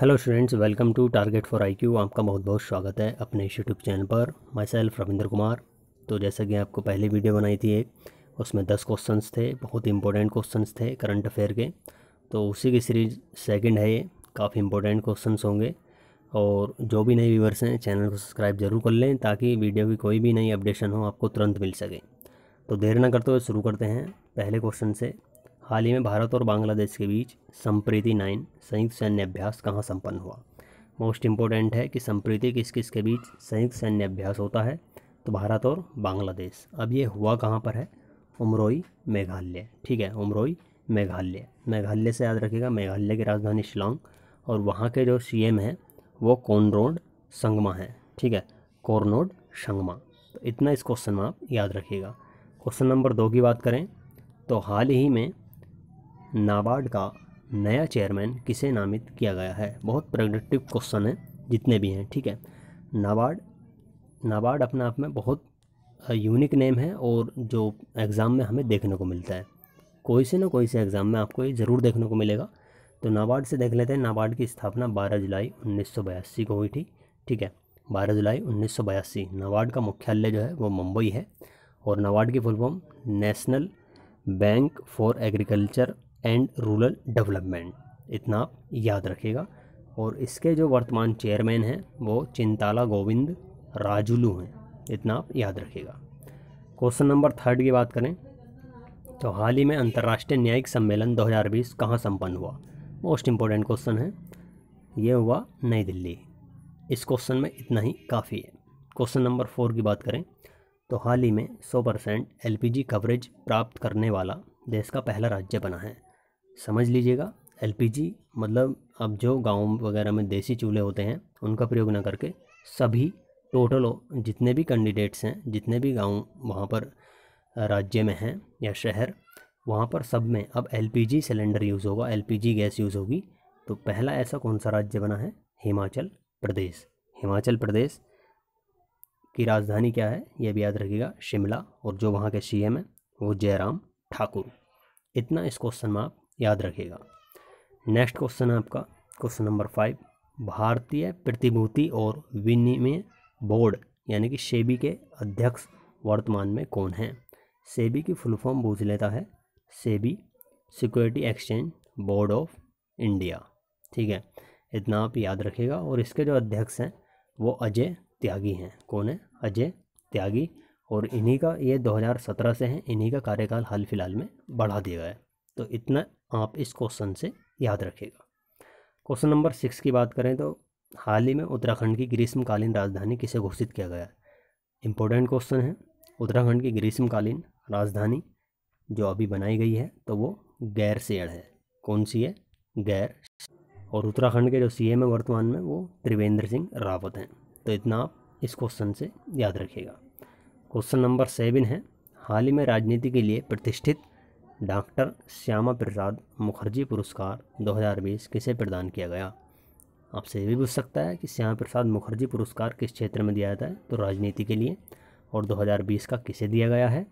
hello students welcome to target for IQ आपका बहुत बहुत स्वागत है अपने यूट्यूब चैनल पर माई सेल्फ रविंद्र कुमार तो जैसा कि आपको पहले वीडियो बनाई थी एक उसमें दस क्वेश्चंस थे बहुत ही इंपॉर्टेंट क्वेश्चंस थे करंट अफेयर के तो उसी की सीरीज सेकंड है ये काफ़ी इंपॉर्टेंट क्वेश्चन होंगे और जो भी नए व्यूवर्स हैं चैनल को सब्सक्राइब जरूर कर लें ताकि वीडियो की कोई भी नई अपडेशन हो आपको तुरंत मिल सके तो देर ना करते हुए शुरू करते हैं पहले क्वेश्चन से हाल ही में भारत और बांग्लादेश के बीच संप्रीति नाइन संयुक्त सैन्य अभ्यास कहाँ संपन्न हुआ मोस्ट इम्पोर्टेंट है कि संप्रीति किस किस के बीच संयुक्त सैन्य अभ्यास होता है तो भारत और बांग्लादेश अब ये हुआ कहाँ पर है उमरोई मेघालय ठीक है उमरोई मेघालय मेघालय से याद रखिएगा मेघालय की राजधानी शिलांग और वहाँ के जो सी एम हैं वो कॉनरोड संगमा हैं ठीक है कॉर्नोड संगमा तो इतना इस क्वेश्चन में आप याद रखिएगा क्वेश्चन नंबर दो की बात करें तो हाल ही में नाबार्ड का नया चेयरमैन किसे नामित किया गया है बहुत प्रोडक्टिव क्वेश्चन है जितने भी हैं ठीक है नाबार्ड नाबार्ड अपने आप में बहुत यूनिक नेम है और जो एग्ज़ाम में हमें देखने को मिलता है कोई से ना कोई से एग्ज़ाम में आपको ये ज़रूर देखने को मिलेगा तो नाबार्ड से देख लेते हैं नाबार्ड की स्थापना 12 जुलाई 1982 को हुई थी ठीक है 12 जुलाई 1982 नाबार्ड का मुख्यालय जो है वो मुंबई है और नाबार्ड की full form national bank for agriculture and rural development इतना याद रखेगा और इसके जो वर्तमान चेयरमैन हैं वो चिंताला गोविंद राजुलू हैं इतना आप याद रखेगा क्वेश्चन नंबर थर्ड की बात करें तो हाल ही में अंतर्राष्ट्रीय न्यायिक सम्मेलन 2020 कहाँ संपन्न हुआ मोस्ट इम्पोर्टेंट क्वेश्चन है ये हुआ नई दिल्ली इस क्वेश्चन में इतना ही काफ़ी है क्वेश्चन नंबर फोर की बात करें तो हाल ही में 100 परसेंट एल कवरेज प्राप्त करने वाला देश का पहला राज्य बना है समझ लीजिएगा एल मतलब अब जो गांव वगैरह में देसी चूल्हे होते हैं उनका प्रयोग ना करके सभी टोटल जितने भी कैंडिडेट्स हैं जितने भी गांव वहाँ पर राज्य में हैं या शहर वहाँ पर सब में अब एलपीजी सिलेंडर यूज़ होगा एलपीजी गैस यूज़ होगी तो पहला ऐसा कौन सा राज्य बना है हिमाचल प्रदेश हिमाचल प्रदेश की राजधानी क्या है यह भी याद रखिएगा शिमला और जो वहाँ के सीएम हैं वो जयराम ठाकुर इतना इस क्वेश्चन में आप याद रखिएगा नेक्स्ट क्वेश्चन है आपका क्वेश्चन नंबर फाइव भारतीय प्रतिभूति और विनिमय बोर्ड यानी कि सेबी के अध्यक्ष वर्तमान में कौन हैं सेबी की फुल फॉर्म पूछ लेता है SEBI security exchange board of India ठीक है इतना आप याद रखिएगा और इसके जो अध्यक्ष हैं वो अजय त्यागी हैं कौन है अजय त्यागी और इन्हीं का ये 2017 से हैं इन्हीं का कार्यकाल हाल फिलहाल में बढ़ा दिया गया है तो इतना आप इस क्वेश्चन से याद रखेगा क्वेश्चन नंबर सिक्स की बात करें तो हाल ही में उत्तराखंड की ग्रीष्मकालीन राजधानी किसे घोषित किया गया है क्वेश्चन है उत्तराखंड की ग्रीष्मकालीन राजधानी जो अभी बनाई गई है तो वो गैर सेड़ है कौन सी है गैर और उत्तराखंड के जो सी है वर्तमान में वो त्रिवेंद्र सिंह रावत हैं तो इतना आप इस क्वेश्चन से याद रखिएगा क्वेश्चन नंबर सेवन है हाल ही में राजनीति के लिए प्रतिष्ठित डॉक्टर श्यामा प्रसाद मुखर्जी पुरस्कार 2020 किसे प्रदान किया गया आपसे ये भी पूछ सकता है कि श्यामा प्रसाद मुखर्जी पुरस्कार किस क्षेत्र में दिया जाता है तो राजनीति के लिए और 2020 का किसे दिया गया है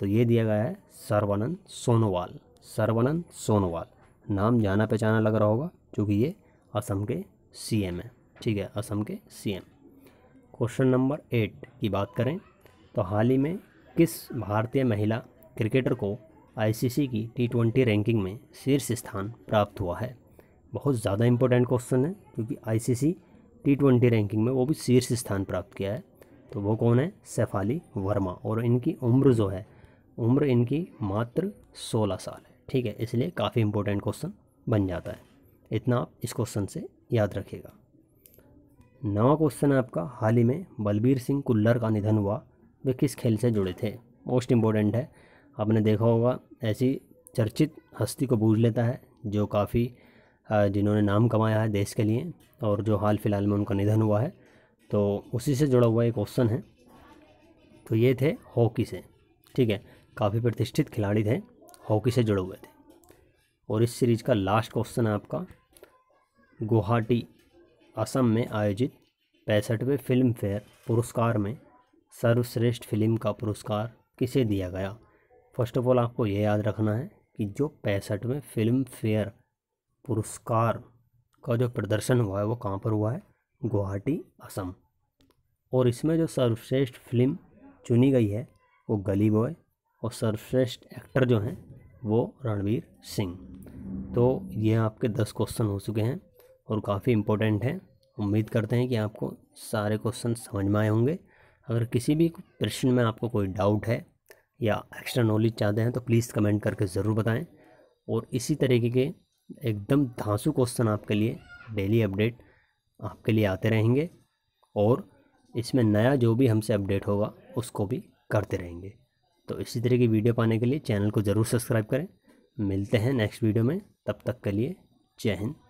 तो ये दिया गया है सर्वानंद सोनोवाल सर्वानंद सोनोवाल नाम जाना पहचाना लग रहा होगा चूँकि ये असम के सी है ठीक है असम के सी क्वेश्चन नंबर एट की बात करें तो हाल ही में किस भारतीय महिला क्रिकेटर को आईसीसी की टी ट्वेंटी रैंकिंग में शीर्ष स्थान प्राप्त हुआ है बहुत ज़्यादा इंपॉर्टेंट क्वेश्चन है क्योंकि आईसीसी टी ट्वेंटी रैंकिंग में वो भी शीर्ष स्थान प्राप्त किया है तो वो कौन है सैफाली वर्मा और इनकी उम्र जो है उम्र इनकी मात्र सोलह साल है ठीक है इसलिए काफ़ी इंपॉर्टेंट क्वेश्चन बन जाता है इतना आप इस क्वेश्चन से याद रखिएगा नवा क्वेश्चन है आपका हाल ही में बलबीर सिंह कुल्लर का निधन हुआ वे किस खेल से जुड़े थे मोस्ट इम्पोर्टेंट है आपने देखा होगा ऐसी चर्चित हस्ती को बूझ लेता है जो काफ़ी जिन्होंने नाम कमाया है देश के लिए और जो हाल फिलहाल में उनका निधन हुआ है तो उसी से जुड़ा हुआ एक क्वेश्चन है तो ये थे हॉकी से ठीक है काफ़ी प्रतिष्ठित खिलाड़ी थे हॉकी से जुड़े हुए थे और इस सीरीज़ का लास्ट क्वेश्चन है आपका गुवाहाटी असम में आयोजित पैंसठवें फिल्म फेयर पुरस्कार में सर्वश्रेष्ठ फिल्म का पुरस्कार किसे दिया गया फर्स्ट ऑफ ऑल आपको यह याद रखना है कि जो पैंसठवें फिल्म फेयर पुरस्कार का जो प्रदर्शन हुआ है वो कहाँ पर हुआ है गुवाहाटी असम और इसमें जो सर्वश्रेष्ठ फिल्म चुनी गई है वो गली बॉय और सर्वश्रेष्ठ एक्टर जो हैं वो रणवीर सिंह तो ये आपके दस क्वेश्चन हो चुके हैं और काफ़ी इम्पोर्टेंट हैं उम्मीद करते हैं कि आपको सारे क्वेश्चन समझ में आए होंगे अगर किसी भी प्रश्न में आपको कोई डाउट है या एक्स्ट्रा नॉलेज चाहते हैं तो प्लीज़ कमेंट करके ज़रूर बताएं और इसी तरीके के एकदम धांसू क्वेश्चन आपके लिए डेली अपडेट आपके लिए आते रहेंगे और इसमें नया जो भी हमसे अपडेट होगा उसको भी करते रहेंगे तो इसी तरह की वीडियो पाने के लिए चैनल को ज़रूर सब्सक्राइब करें मिलते हैं नेक्स्ट वीडियो में तब तक के लिए जय हिंद